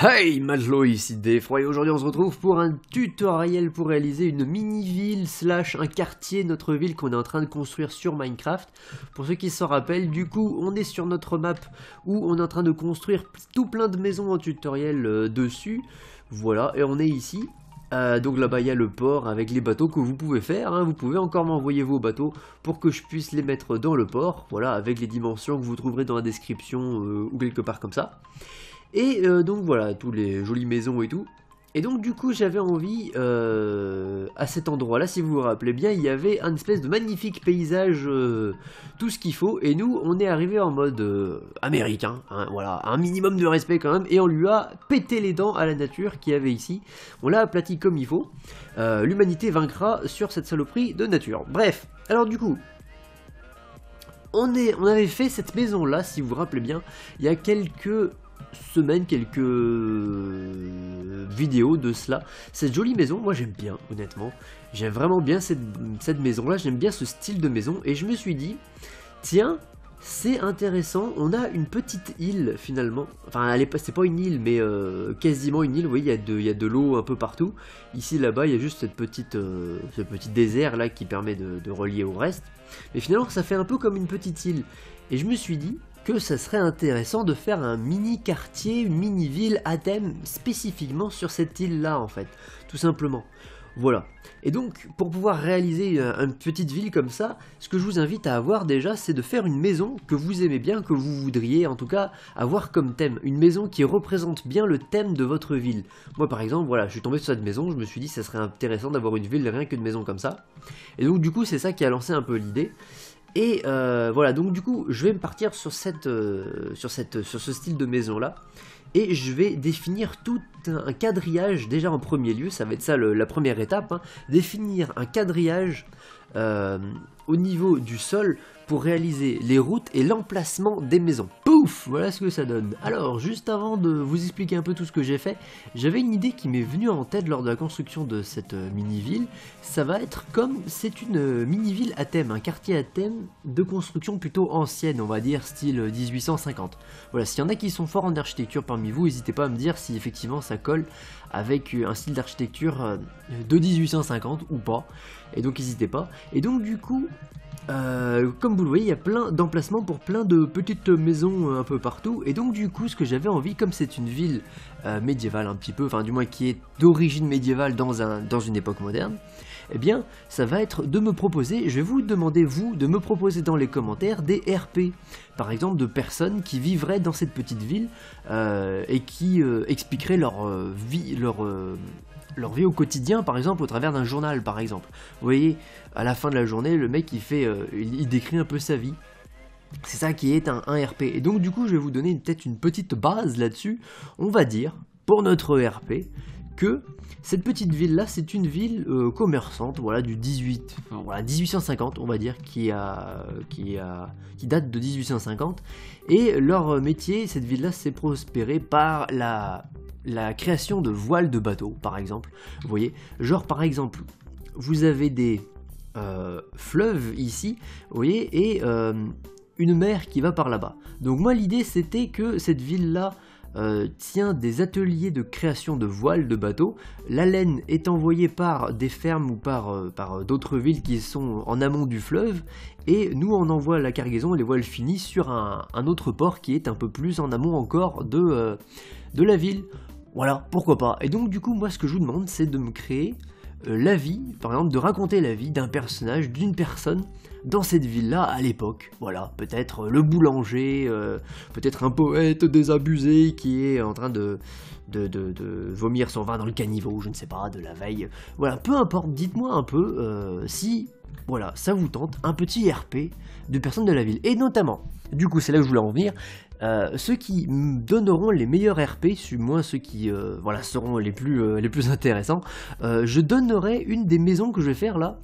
Hey Madelot, ici Defroy et aujourd'hui on se retrouve pour un tutoriel pour réaliser une mini-ville slash un quartier, notre ville qu'on est en train de construire sur Minecraft. Pour ceux qui s'en rappellent, du coup on est sur notre map où on est en train de construire tout plein de maisons en tutoriel euh, dessus. Voilà, et on est ici. Euh, donc là-bas il y a le port avec les bateaux que vous pouvez faire, hein. vous pouvez encore m'envoyer vos bateaux pour que je puisse les mettre dans le port, voilà, avec les dimensions que vous trouverez dans la description euh, ou quelque part comme ça. Et euh, donc voilà, tous les jolies maisons et tout. Et donc du coup j'avais envie, euh, à cet endroit là, si vous vous rappelez bien, il y avait un espèce de magnifique paysage, euh, tout ce qu'il faut, et nous on est arrivé en mode américain, hein, voilà, un minimum de respect quand même, et on lui a pété les dents à la nature qu'il y avait ici, on l'a aplati comme il faut, l'humanité vaincra sur cette saloperie de nature. Bref, alors du coup, on, est, on avait fait cette maison là, si vous vous rappelez bien, il y a quelques semaine quelques euh, vidéos de cela. Cette jolie maison, moi j'aime bien, honnêtement. J'aime vraiment bien cette, cette maison-là, j'aime bien ce style de maison. Et je me suis dit, tiens, c'est intéressant, on a une petite île finalement. Enfin, elle c'est pas une île, mais euh, quasiment une île. Vous voyez, il y a de, de l'eau un peu partout. Ici, là-bas, il y a juste cette petite, euh, ce petit désert là qui permet de, de relier au reste. Mais finalement, ça fait un peu comme une petite île. Et je me suis dit, que ça serait intéressant de faire un mini quartier, une mini ville à thème spécifiquement sur cette île là en fait, tout simplement. Voilà. Et donc, pour pouvoir réaliser euh, une petite ville comme ça, ce que je vous invite à avoir déjà, c'est de faire une maison que vous aimez bien, que vous voudriez en tout cas avoir comme thème. Une maison qui représente bien le thème de votre ville. Moi par exemple, voilà, je suis tombé sur cette maison, je me suis dit ça serait intéressant d'avoir une ville rien qu'une maison comme ça. Et donc du coup, c'est ça qui a lancé un peu l'idée. Et euh, voilà, donc du coup, je vais me partir sur, cette, euh, sur, cette, sur ce style de maison-là. Et je vais définir tout un quadrillage, déjà en premier lieu, ça va être ça la première étape, hein. définir un quadrillage euh, au niveau du sol pour réaliser les routes et l'emplacement des maisons. Ouf, voilà ce que ça donne. Alors, juste avant de vous expliquer un peu tout ce que j'ai fait, j'avais une idée qui m'est venue en tête lors de la construction de cette euh, mini-ville. Ça va être comme c'est une euh, mini-ville à thème, un quartier à thème de construction plutôt ancienne, on va dire style 1850. Euh, voilà, s'il y en a qui sont forts en architecture parmi vous, n'hésitez pas à me dire si effectivement ça colle avec euh, un style d'architecture euh, de 1850 ou pas. Et donc n'hésitez pas. Et donc du coup, euh, comme vous le voyez, il y a plein d'emplacements pour plein de petites maisons un peu partout. Et donc du coup, ce que j'avais envie, comme c'est une ville médiévale un petit peu, enfin du moins qui est d'origine médiévale dans une époque moderne, eh bien, ça va être de me proposer, je vais vous demander, vous, de me proposer dans les commentaires des RP. Par exemple, de personnes qui vivraient dans cette petite ville euh, et qui euh, expliqueraient leur euh, vie, leur vie au quotidien, par exemple, au travers d'un journal, par exemple. Vous voyez, à la fin de la journée, le mec, il, fait, il, décrit un peu sa vie. C'est ça qui est un, un, RP. Et donc, du coup, je vais vous donner peut-être une petite base là-dessus. On va dire, pour notre RP, que cette petite ville-là, c'est une ville euh, commerçante, voilà, du 18, voilà, 1850, on va dire, qui, a, qui, a, qui date de 1850. Et leur métier, cette ville-là, s'est prospérée par la, la création de voiles de bateaux, par exemple. Vous voyez, genre par exemple, vous avez des euh, fleuves ici, vous voyez, et euh, une mer qui va par là-bas. Donc moi l'idée c'était que cette ville-là euh, tient des ateliers de création de voiles de bateaux. La laine est envoyée par des fermes ou euh, par, d'autres villes qui sont en amont du fleuve, et nous on envoie la cargaison et les voiles finies sur un, autre port qui est un peu plus en amont encore de, euh, de la ville. Voilà, pourquoi pas. Et donc du coup, moi ce que je vous demande, c'est de me créer euh, la vie, par exemple, de raconter la vie d'un personnage, d'une personne dans cette ville-là à l'époque. Voilà, peut-être euh, le boulanger, euh, peut-être un poète désabusé qui est en train de, de, de, vomir son vin dans le caniveau, je ne sais pas, de la veille. Voilà, peu importe, dites-moi un peu si, voilà, ça vous tente, un petit RP de personnes de la ville. Et notamment, du coup, c'est là que je voulais en venir, euh, ceux qui donneront les meilleurs RP, moins ceux qui euh, voilà, seront les plus, euh, les plus intéressants, je donnerai une des maisons que je vais faire là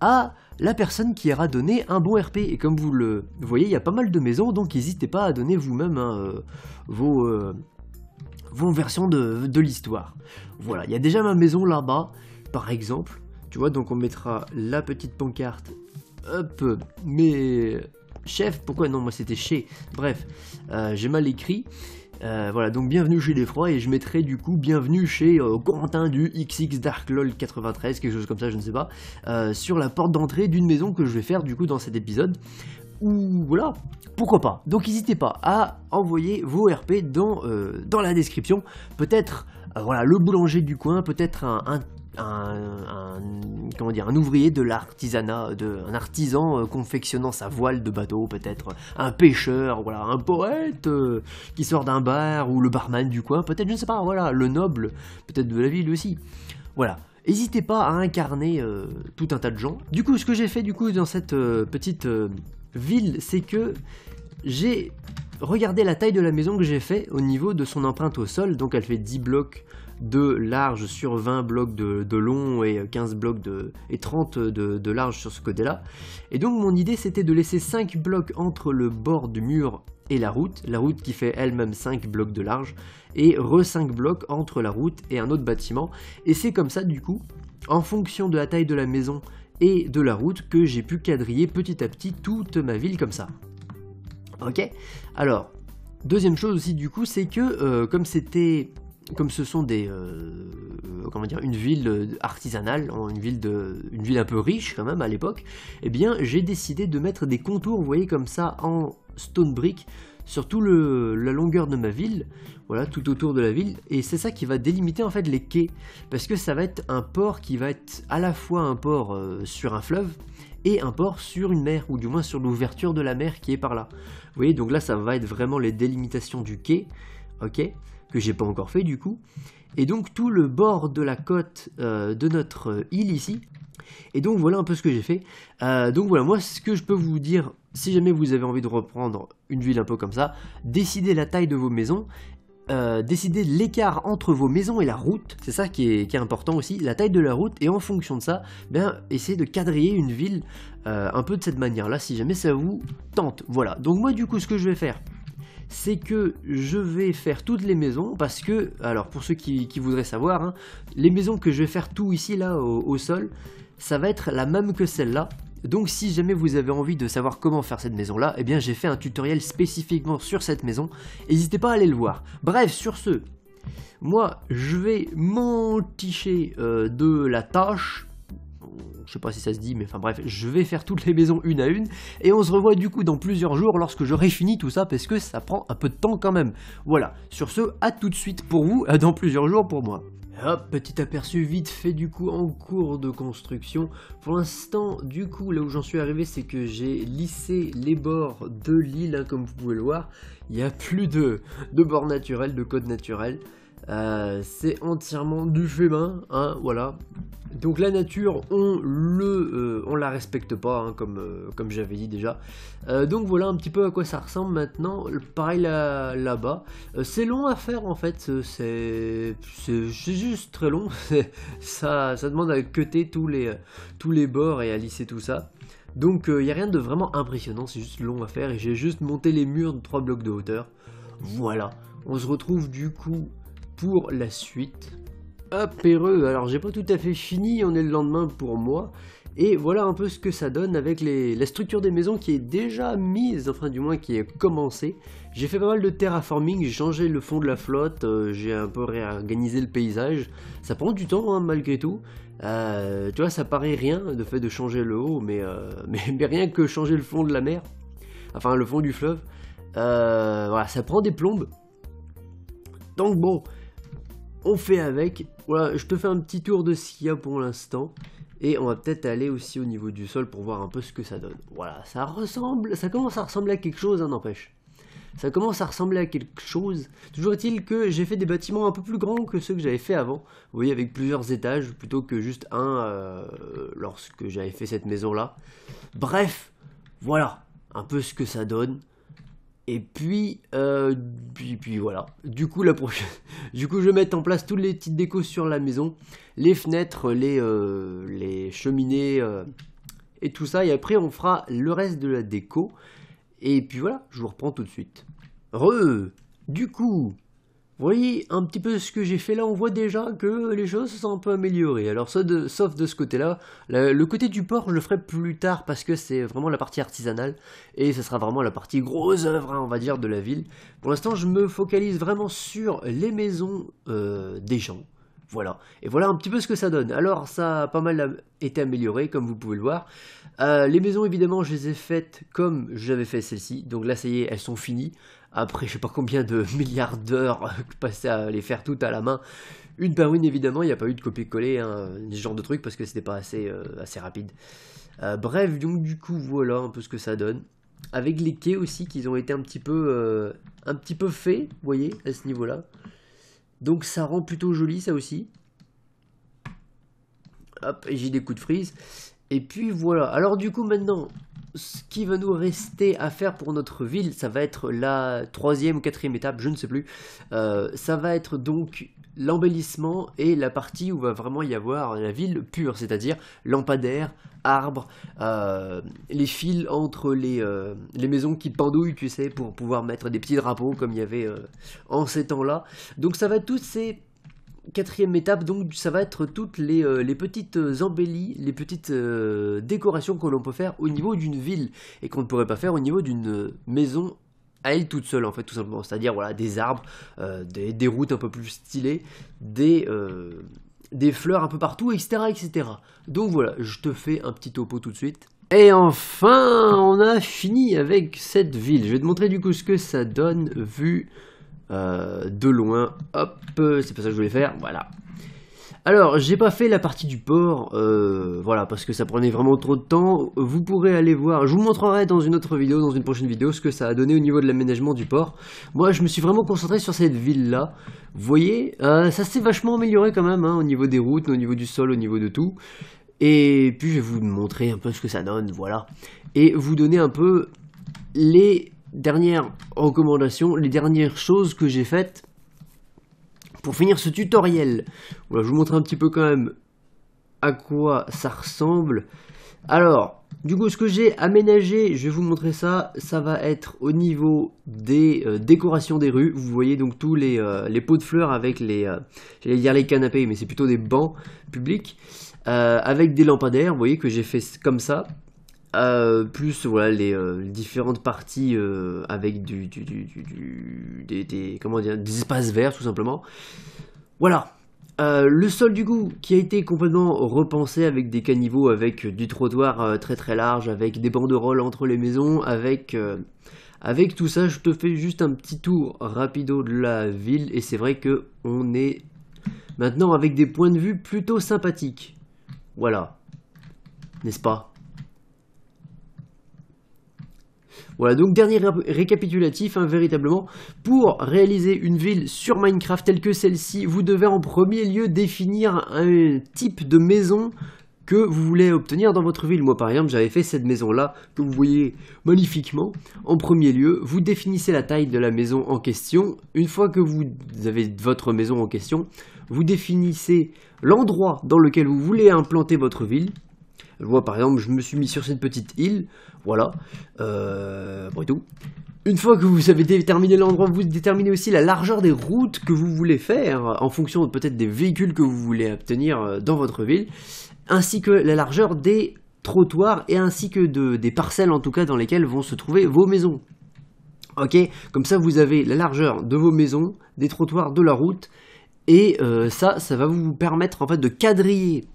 à la personne qui aura donné un bon RP. Et comme vous le voyez, il y a pas mal de maisons, donc n'hésitez pas à donner vous-même hein, vos, vos versions de, l'histoire. Voilà, il y a déjà ma maison là-bas, par exemple. Tu vois, donc on mettra la petite pancarte hop, Mais... Chef Pourquoi non, moi c'était chez. Bref, euh, j'ai mal écrit. Euh, voilà, donc bienvenue chez l'effroi, et je mettrai du coup bienvenue chez Quentin euh, Corentin du XX Dark LOL 93, quelque chose comme ça, je ne sais pas, sur la porte d'entrée d'une maison que je vais faire du coup dans cet épisode. Ou voilà, pourquoi pas. Donc n'hésitez pas à envoyer vos RP dans, dans la description. Peut-être voilà, le boulanger du coin, peut-être un un, comment dire, un ouvrier de l'artisanat, un artisan euh, confectionnant sa voile de bateau, peut-être euh, un pêcheur, voilà, un poète euh, qui sort d'un bar ou le barman du coin, peut-être, je ne sais pas, voilà, le noble, peut-être de la ville aussi. Voilà. N'hésitez pas à incarner tout un tas de gens. Du coup, ce que j'ai fait du coup dans cette petite ville, c'est que j'ai regardé la taille de la maison que j'ai fait au niveau de son empreinte au sol. Donc elle fait 10 blocs de large sur 20 blocs de, long et 15 blocs de, et 30 de, large sur ce côté-là. Et donc mon idée c'était de laisser 5 blocs entre le bord du mur et la route, la route qui fait elle-même 5 blocs de large, et re 5 blocs entre la route et un autre bâtiment. Et c'est comme ça du coup, en fonction de la taille de la maison et de la route, que j'ai pu quadriller petit à petit toute ma ville comme ça. Ok Alors, deuxième chose aussi du coup, c'est que euh, comme c'était comme ce sont des euh, euh, comment dire une ville euh, artisanale, une ville de une ville un peu riche quand même à l'époque, eh bien j'ai décidé de mettre des contours, vous voyez comme ça en stone brick sur toute le, la longueur de ma ville, voilà, tout autour de la ville, et c'est ça qui va délimiter en fait les quais, parce que ça va être un port qui va être à la fois un port sur un fleuve, et un port sur une mer, ou du moins sur l'ouverture de la mer qui est par là. Vous voyez, donc là, ça va être vraiment les délimitations du quai, ok j'ai pas encore fait du coup. Et donc tout le bord de la côte euh, de notre euh, île ici. Et donc voilà un peu ce que j'ai fait. Euh, donc voilà, moi ce que je peux vous dire, si jamais vous avez envie de reprendre une ville un peu comme ça, décidez la taille de vos maisons décidez l'écart entre vos maisons et la route, c'est ça qui est, important aussi, la taille de la route, et en fonction de ça, bien essayez de quadriller une ville un peu de cette manière-là, si jamais ça vous tente. Voilà, donc moi du coup ce que je vais faire, c'est que je vais faire toutes les maisons parce que, alors pour ceux qui, voudraient savoir, hein, les maisons que je vais faire tout ici là au, sol, ça va être la même que celle-là. Donc si jamais vous avez envie de savoir comment faire cette maison là, eh bien j'ai fait un tutoriel spécifiquement sur cette maison, n'hésitez pas à aller le voir. Bref, sur ce, moi je vais m'enticher euh, de la tâche je sais pas si ça se dit, mais enfin bref, je vais faire toutes les maisons une à une, et on se revoit du coup dans plusieurs jours lorsque j'aurai fini tout ça, parce que ça prend un peu de temps quand même. Voilà, sur ce, à tout de suite pour vous, dans plusieurs jours pour moi. Hop, petit aperçu vite fait du coup en cours de construction. Pour l'instant, du coup, là où j'en suis arrivé, c'est que j'ai lissé les bords de l'île, hein, comme vous pouvez le voir. Il n'y a plus de, de bords naturels, de code naturel. Euh, c'est entièrement du féminin hein, voilà. Donc la nature, on le, euh, on la respecte pas, hein, comme, euh, comme j'avais dit déjà. donc voilà un petit peu à quoi ça ressemble maintenant. Pareil là, bas c'est long à faire en fait. C'est, juste très long. ça, ça demande à cutter tous les, tous les bords et à lisser tout ça. Donc il n'y a rien de vraiment impressionnant, c'est juste long à faire. Et j'ai juste monté les murs de 3 blocs de hauteur. Voilà. On se retrouve du coup pour la suite. heureux. alors j'ai pas tout à fait fini, on est le lendemain pour moi. Et voilà un peu ce que ça donne avec les, la structure des maisons qui est déjà mise, enfin du moins qui est commencée. J'ai fait pas mal de terraforming, j'ai changé le fond de la flotte, euh, j'ai un peu réorganisé le paysage. Ça prend du temps hein, malgré tout. Euh, tu vois, ça paraît rien de fait de changer le haut, euh, mais, mais, rien que changer le fond de la mer, enfin le fond du fleuve, voilà, ça prend des plombes. Donc bon, on fait avec. Voilà, je te fais un petit tour de ce qu'il a pour l'instant. Et on va peut-être aller aussi au niveau du sol pour voir un peu ce que ça donne. Voilà, ça ressemble, ça commence à ressembler à quelque chose, hein, n'empêche. ça commence à ressembler à quelque chose. Toujours est-il que j'ai fait des bâtiments un peu plus grands que ceux que j'avais fait avant. Vous voyez, avec plusieurs étages plutôt que juste un euh, lorsque j'avais fait cette maison-là. Bref, voilà un peu ce que ça donne. Et euh, puis, puis, voilà. Du coup, la prochaine... du coup, je vais mettre en place toutes les petites décos sur la maison, les fenêtres, les, euh, les cheminées euh, et tout ça. Et après, on fera le reste de la déco. Et puis voilà, je vous reprends tout de suite. Re. Du coup, vous voyez un petit peu ce que j'ai fait là, on voit déjà que les choses se sont un peu améliorées. Alors sauf de ce côté-là, le, côté du port je le ferai plus tard parce que c'est vraiment la partie artisanale et ce sera vraiment la partie grosse œuvre hein, on va dire de la ville. Pour l'instant je me focalise vraiment sur les maisons euh, des gens. Voilà. Et voilà un petit peu ce que ça donne. Alors, ça a pas mal été amélioré, comme vous pouvez le voir. Euh, les maisons, évidemment, je les ai faites comme j'avais fait celle-ci. Donc là, ça y est, elles sont finies après je sais pas combien de milliards d'heures passées à les faire toutes à la main, une par une évidemment, il n'y a pas eu de copier-coller, hein, ce genre de truc, parce que c'était pas assez, euh, assez rapide. Euh, bref, donc du coup voilà un peu ce que ça donne. Avec les quais aussi, qu'ils ont été un petit peu, euh, un petit peu faits, vous voyez, à ce niveau-là. Donc ça rend plutôt joli ça aussi. Hop, et j'ai des coups de frise. Et puis voilà. Alors du coup maintenant, ce qui va nous rester à faire pour notre ville, ça va être la troisième ou quatrième étape, je ne sais plus. Euh, ça va être donc l'embellissement et la partie où va vraiment y avoir la ville pure, c'est-à-dire lampadaires, arbres, euh, les fils entre les, euh, les, maisons qui pendouillent, tu sais, pour pouvoir mettre des petits drapeaux comme il y avait en ces temps-là. Donc ça va être toutes ces quatrième étape, donc, ça va être toutes les, petites euh, embellies, les petites euh, euh, décorations que l'on peut faire au niveau d'une ville et qu'on ne pourrait pas faire au niveau d'une maison à elle toute seule en fait tout simplement c'est à dire voilà des arbres des, routes un peu plus stylées des des fleurs un peu partout etc etc donc voilà je te fais un petit topo tout de suite et enfin on a fini avec cette ville je vais te montrer du coup ce que ça donne vu euh, de loin. Hop, c'est pas ça que je voulais faire, voilà. Alors, j'ai pas fait la partie du port, euh, voilà, parce que ça prenait vraiment trop de temps. Vous pourrez aller voir, je vous montrerai dans une autre vidéo, dans une prochaine vidéo, ce que ça a donné au niveau de l'aménagement du port. Moi, je me suis vraiment concentré sur cette ville-là. Vous voyez, euh, ça s'est vachement amélioré quand même, hein, au niveau des routes, au niveau du sol, au niveau de tout. Et puis, je vais vous montrer un peu ce que ça donne, voilà. Et vous donner un peu les dernière recommandation, les dernières choses que j'ai faites pour finir ce tutoriel. Voilà, je vous montre un petit peu quand même à quoi ça ressemble. Alors, du coup, ce que j'ai aménagé, je vais vous montrer ça, ça va être au niveau des euh, décorations des rues. Vous voyez donc tous les, euh, pots de fleurs avec les, euh, dire les canapés, mais c'est plutôt des bancs publics, avec des lampadaires, vous voyez que j'ai fait comme ça. Euh, plus voilà les euh, différentes parties euh, avec du, des, comment dire, des espaces verts tout simplement. Voilà. le sol du goût qui a été complètement repensé avec des caniveaux, avec du trottoir très très large, avec des banderoles entre les maisons, avec avec tout ça, je te fais juste un petit tour rapido de la ville et c'est vrai que on est maintenant avec des points de vue plutôt sympathiques. Voilà, n'est-ce pas voilà, donc dernier récapitulatif, hein, véritablement, pour réaliser une ville sur Minecraft telle que celle-ci, vous devez en premier lieu définir un type de maison que vous voulez obtenir dans votre ville. Moi par exemple, j'avais fait cette maison-là, que vous voyez magnifiquement. En premier lieu, vous définissez la taille de la maison en question. Une fois que vous avez votre maison en question, vous définissez l'endroit dans lequel vous voulez implanter votre ville. Je vois par exemple, je me suis mis sur cette petite île, voilà, euh, bon tout. Une fois que vous avez déterminé l'endroit, vous déterminez aussi la largeur des routes que vous voulez faire, en fonction peut-être des véhicules que vous voulez obtenir euh, dans votre ville, ainsi que la largeur des trottoirs et ainsi que des parcelles en tout cas dans lesquelles vont se trouver vos maisons. Ok, comme ça vous avez la largeur de vos maisons, des trottoirs, de la route, et euh, ça, ça va vous permettre en fait de quadriller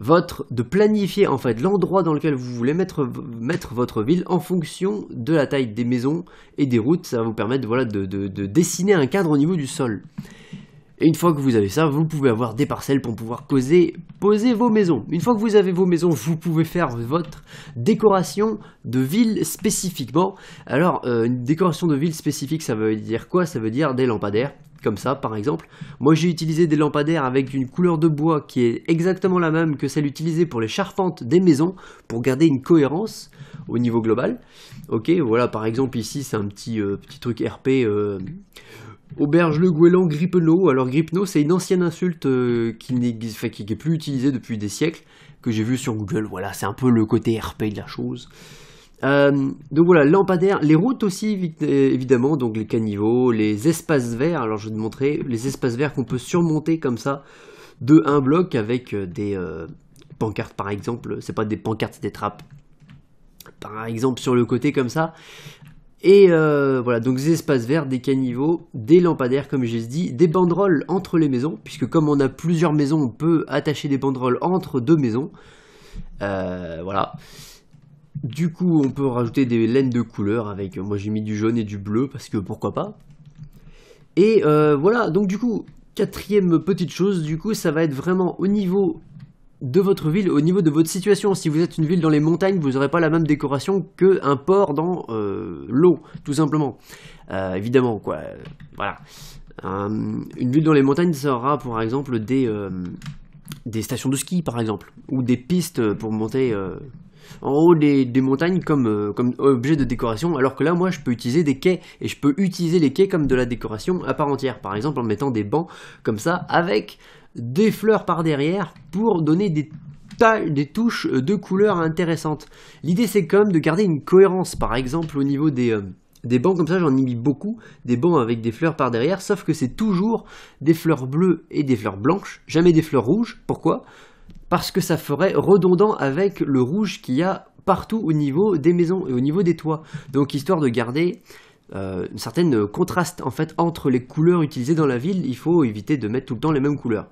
votre, de planifier en fait l'endroit dans lequel vous voulez mettre, mettre votre ville en fonction de la taille des maisons et des routes. Ça va vous permettre voilà, de, dessiner un cadre au niveau du sol. Et une fois que vous avez ça, vous pouvez avoir des parcelles pour pouvoir causer, poser vos maisons. Une fois que vous avez vos maisons, vous pouvez faire votre décoration de ville spécifiquement. Alors, euh, une décoration de ville spécifique, ça veut dire quoi Ça veut dire des lampadaires, comme ça par exemple. Moi j'ai utilisé des lampadaires avec une couleur de bois qui est exactement la même que celle utilisée pour les charpentes des maisons pour garder une cohérence au niveau global. Ok, voilà par exemple ici c'est un petit, euh, petit truc RP. Euh, Auberge le goéland grippeneau. Alors Gripno c'est une ancienne insulte euh, qui n'est plus utilisée depuis des siècles, que j'ai vu sur Google. Voilà, c'est un peu le côté RP de la chose. Euh, donc voilà, lampadaires, les routes aussi euh, évidemment, donc les caniveaux, les espaces verts, alors je vais vous montrer les espaces verts qu'on peut surmonter comme ça de un bloc avec euh, des pancartes par exemple, c'est pas des pancartes, c'est des trappes, par exemple sur le côté comme ça. Et voilà, donc des espaces verts, des caniveaux, des lampadaires comme j'ai dit, des banderoles entre les maisons, puisque comme on a plusieurs maisons, on peut attacher des banderoles entre deux maisons. voilà. Du coup, on peut rajouter des laines de couleur avec, moi j'ai mis du jaune et du bleu parce que pourquoi pas. Et euh, voilà, donc du coup, quatrième petite chose, du coup, ça va être vraiment au niveau de votre ville, au niveau de votre situation. Si vous êtes une ville dans les montagnes, vous n'aurez pas la même décoration qu'un port dans euh, l'eau, tout simplement. Euh, évidemment, quoi. Voilà. une ville dans les montagnes, ça aura, par exemple, des, des stations de ski, par exemple, ou des pistes pour monter en haut des, montagnes euh, comme, objet de décoration, alors que là, moi, je peux utiliser des quais, et je peux utiliser les quais comme de la décoration à part entière, par exemple en mettant des bancs comme ça, avec des fleurs par derrière, pour donner des touches de couleurs intéressantes. L'idée c'est comme de garder une cohérence, par exemple au niveau des, euh, des bancs comme ça, j'en ai mis beaucoup, des bancs avec des fleurs par derrière, sauf que c'est toujours des fleurs bleues et des fleurs blanches, jamais des fleurs rouges. Pourquoi parce que ça ferait redondant avec le rouge qu'il y a partout au niveau des maisons et au niveau des toits. Donc histoire de garder euh, une certaine contraste en fait entre les couleurs utilisées dans la ville, il faut éviter de mettre tout le temps les mêmes couleurs.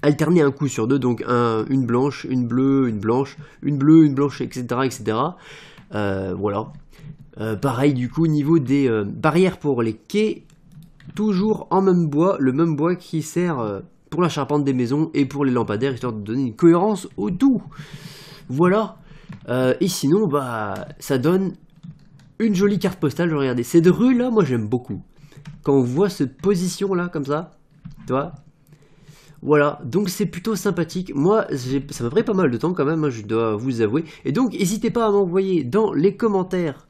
Alterner un coup sur deux, donc une blanche, une bleue, une blanche, une bleue, une blanche, etc. etc. Euh, voilà. Euh, pareil du coup au niveau des barrières pour les quais, toujours en même bois, le même bois qui sert pour la charpente des maisons et pour les lampadaires, histoire de donner une cohérence au tout. Voilà. Euh, et sinon, bah, ça donne une jolie carte postale. Regardez, ces rue rues là, moi j'aime beaucoup. Quand on voit cette position là, comme ça, tu vois. Voilà, donc c'est plutôt sympathique. Moi, ça m'a pris pas mal de temps quand même, hein, je dois vous avouer. Et donc, n'hésitez pas à m'envoyer dans les commentaires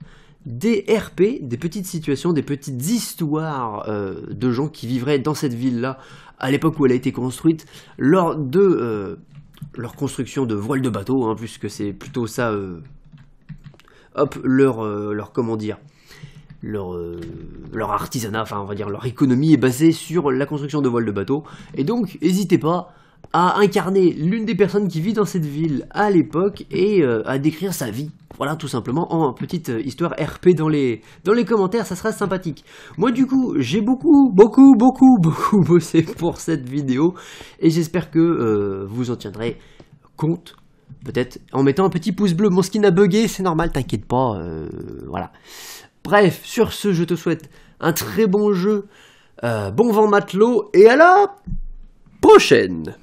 des RP, des petites situations, des petites histoires euh, de gens qui vivraient dans cette ville-là à l'époque où elle a été construite, lors de euh, leur construction de voile de bateau, hein, puisque c'est plutôt ça, euh, hop, leur, euh, leur, comment dire, leur, leur artisanat, enfin on va dire leur économie est basée sur la construction de voiles de bateau. Et donc, n'hésitez pas à incarner l'une des personnes qui vit dans cette ville à l'époque et à décrire sa vie voilà, tout simplement, en petite euh, histoire RP dans les, dans les commentaires, ça sera sympathique. Moi, du coup, j'ai beaucoup, beaucoup, beaucoup, beaucoup bossé pour cette vidéo, et j'espère que euh, vous en tiendrez compte, peut-être, en mettant un petit pouce bleu. Mon skin a bugué, c'est normal, t'inquiète pas, euh, voilà. Bref, sur ce, je te souhaite un très bon jeu, bon vent matelot, et à la prochaine